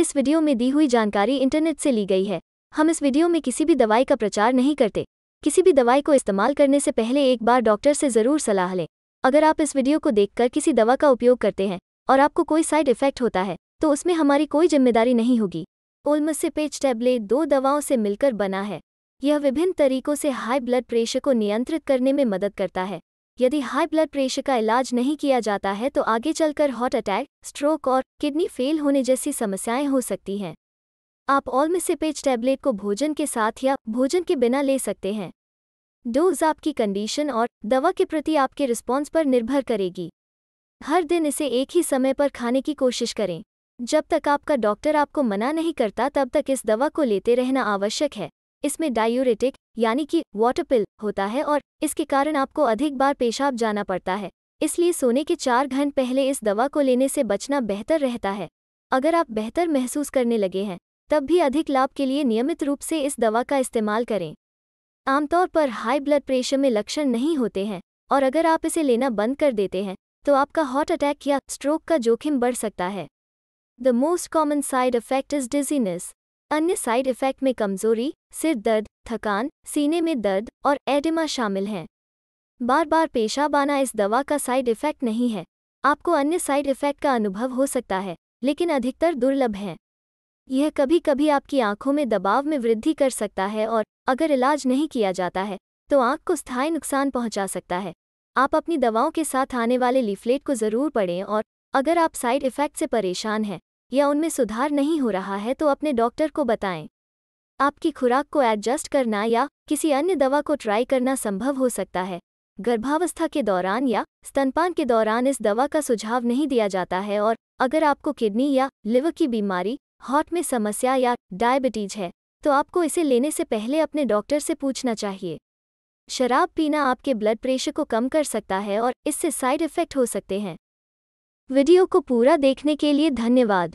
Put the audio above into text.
इस वीडियो में दी हुई जानकारी इंटरनेट से ली गई है हम इस वीडियो में किसी भी दवाई का प्रचार नहीं करते किसी भी दवाई को इस्तेमाल करने से पहले एक बार डॉक्टर से ज़रूर सलाह लें अगर आप इस वीडियो को देखकर किसी दवा का उपयोग करते हैं और आपको कोई साइड इफेक्ट होता है तो उसमें हमारी कोई जिम्मेदारी नहीं होगी ओल्मसिपेज टैबलेट दो दवाओं से मिलकर बना है यह विभिन्न तरीकों से हाई ब्लड प्रेशर को नियंत्रित करने में मदद करता है यदि हाई ब्लड प्रेशर का इलाज नहीं किया जाता है तो आगे चलकर हार्ट अटैक स्ट्रोक और किडनी फेल होने जैसी समस्याएं हो सकती हैं आप ऑलमिसिपेज टैबलेट को भोजन के साथ या भोजन के बिना ले सकते हैं डोज आपकी कंडीशन और दवा के प्रति आपके रिस्पॉन्स पर निर्भर करेगी हर दिन इसे एक ही समय पर खाने की कोशिश करें जब तक आपका डॉक्टर आपको मना नहीं करता तब तक इस दवा को लेते रहना आवश्यक है इसमें डायूरेटिक यानी कि वाटर पिल होता है और इसके कारण आपको अधिक बार पेशाब जाना पड़ता है इसलिए सोने के चार घंटे पहले इस दवा को लेने से बचना बेहतर रहता है अगर आप बेहतर महसूस करने लगे हैं तब भी अधिक लाभ के लिए नियमित रूप से इस दवा का इस्तेमाल करें आमतौर पर हाई ब्लड प्रेशर में लक्षण नहीं होते हैं और अगर आप इसे लेना बंद कर देते हैं तो आपका हार्ट अटैक या स्ट्रोक का जोखिम बढ़ सकता है the most common side effect is dizziness अन्य साइड इफेक्ट में कमजोरी सिर दर्द थकान सीने में दर्द और एडिमा शामिल हैं बार बार पेशाबाना इस दवा का साइड इफेक्ट नहीं है आपको अन्य साइड इफेक्ट का अनुभव हो सकता है लेकिन अधिकतर दुर्लभ हैं यह कभी कभी आपकी आंखों में दबाव में वृद्धि कर सकता है और अगर इलाज नहीं किया जाता है तो आंख को स्थायी नुकसान पहुंचा सकता है आप अपनी दवाओं के साथ आने वाले लीफलेट को ज़रूर पढ़ें और अगर आप साइड इफ़ेक्ट से परेशान हैं या उनमें सुधार नहीं हो रहा है तो अपने डॉक्टर को बताएं आपकी खुराक को एडजस्ट करना या किसी अन्य दवा को ट्राई करना संभव हो सकता है गर्भावस्था के दौरान या स्तनपान के दौरान इस दवा का सुझाव नहीं दिया जाता है और अगर आपको किडनी या लिवर की बीमारी हॉट में समस्या या डायबिटीज है तो आपको इसे लेने से पहले अपने डॉक्टर से पूछना चाहिए शराब पीना आपके ब्लड प्रेशर को कम कर सकता है और इससे साइड इफ़ेक्ट हो सकते हैं वीडियो को पूरा देखने के लिए धन्यवाद